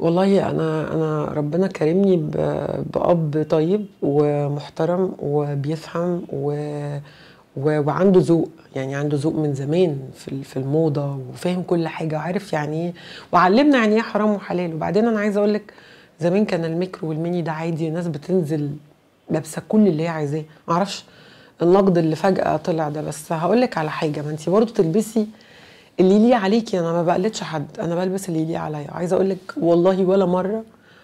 والله انا انا ربنا كرمني باب طيب ومحترم وبيفهم و وعنده ذوق يعني عنده ذوق من زمان في الموضه وفاهم كل حاجه وعارف يعني ايه وعلمنا يعني ايه حرام وحلال وبعدين انا عايزه اقول لك زمان كان الميكرو والميني ده عادي الناس بتنزل لابسه كل اللي هي عايزاه معرفش النقد اللي فجاه طلع ده بس هقول لك على حاجه ما انت برضه تلبسي اللي ليه عليكي انا ما بقلدش حد انا بلبس اللي ليه عليا عايزه اقول لك والله ولا مره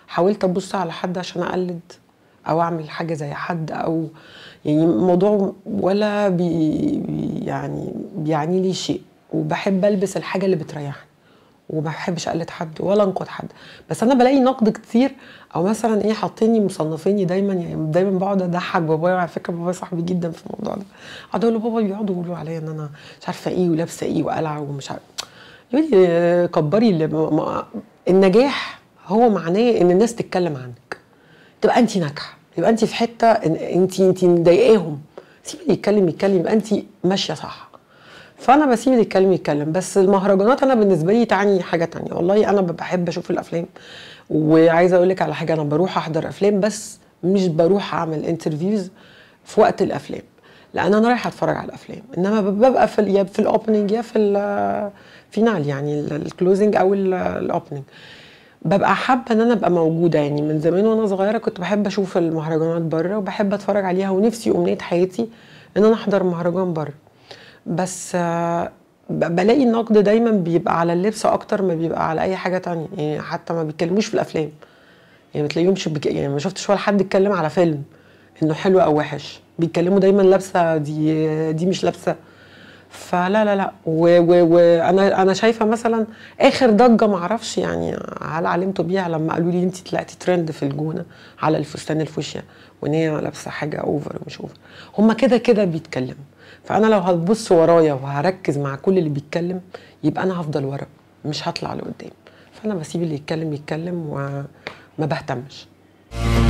حاولت ابص على حد عشان اقلد او اعمل حاجه زي حد او يعني الموضوع ولا بي يعني بيعني لي شيء وبحب البس الحاجه اللي بتريحني وما بحبش اقلد حد ولا انقد حد بس انا بلاقي نقد كتير او مثلا ايه حاطيني مصنفيني دايما يعني دايما بقعد اضحك بابايا على فكره بابايا صاحبي جدا في الموضوع ده اقعد اقول بابا بيقعدوا يقولوا عليا ان انا مش عارفه ايه ولابسه ايه وقلع ومش عارفه يقول لي آه، كبري النجاح هو معناه ان الناس تتكلم عنك تبقى انت ناجحه يبقى انت في حته انت انت مضايقاهم سيبني يتكلم يتكلم يبقى انت ماشيه صح فانا بسيب الكلام يتكلم بس المهرجانات انا بالنسبه لي تعني حاجه تانية والله انا بحب اشوف الافلام وعايزه اقول لك على حاجه انا بروح احضر افلام بس مش بروح اعمل انترفيوز في وقت الافلام لان انا رايحه اتفرج على الافلام انما ببقى في يا في الاوبننج يا في الفينال يعني الكلوزنج او الاوبننج ببقى حابه ان انا ابقى موجوده يعني من زمان وانا صغيره كنت بحب اشوف المهرجانات بره وبحب اتفرج عليها ونفسي امنيه حياتي ان انا احضر مهرجان بره بس بلاقي النقد دايما بيبقى على اللبس اكتر ما بيبقى على اي حاجه تانية يعني حتى ما بيتكلموش في الافلام يعني بتلاقيهم مش بك... يعني ما شفتش ولا حد اتكلم على فيلم انه حلو او وحش بيتكلموا دايما لابسه دي دي مش لابسه فلا لا لا وانا انا شايفه مثلا اخر ضجه معرفش يعني هل علمتوا بيها لما قالوا لي انت طلعتي ترند في الجونه على الفستان الفوشيا وان هي لابسه حاجه اوفر ومش اوفر هما كده كده بيتكلموا فانا لو هتبص ورايا وهركز مع كل اللي بيتكلم يبقى انا هفضل ورا مش هطلع لقدام فانا بسيب اللي يتكلم يتكلم وما بهتمش